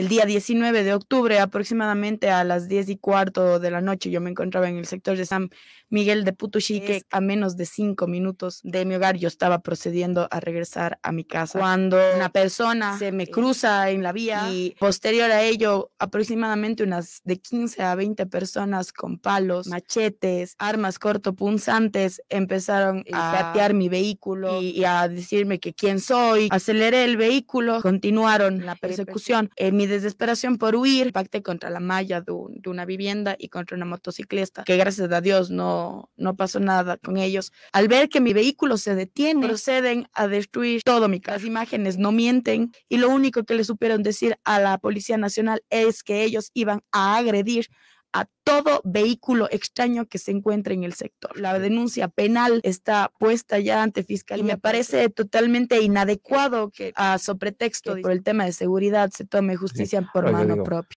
El día 19 de octubre, aproximadamente a las 10 y cuarto de la noche, yo me encontraba en el sector de San Miguel de que a menos de cinco minutos de mi hogar. Yo estaba procediendo a regresar a mi casa cuando una persona se me cruza en la vía y posterior a ello, aproximadamente unas de 15 a 20 personas con palos, machetes, armas cortopunzantes empezaron a patear mi vehículo y, a decirme que quién soy. Aceleré el vehículo, continuaron la persecución. Eh, mi desesperación por huir, pacté contra la malla de, una vivienda y contra una motociclista, que gracias a Dios no, no pasó nada con ellos. Al ver que mi vehículo se detiene, proceden a destruir todo mi casa. Las imágenes no mienten y lo único que le supieron decir a la Policía Nacional es que ellos iban a agredir a todo vehículo extraño que se encuentre en el sector. La denuncia penal está puesta ya ante fiscalía. Y me parece totalmente inadecuado que a ah, sopretexto por el tema de seguridad se tome justicia por mano propia.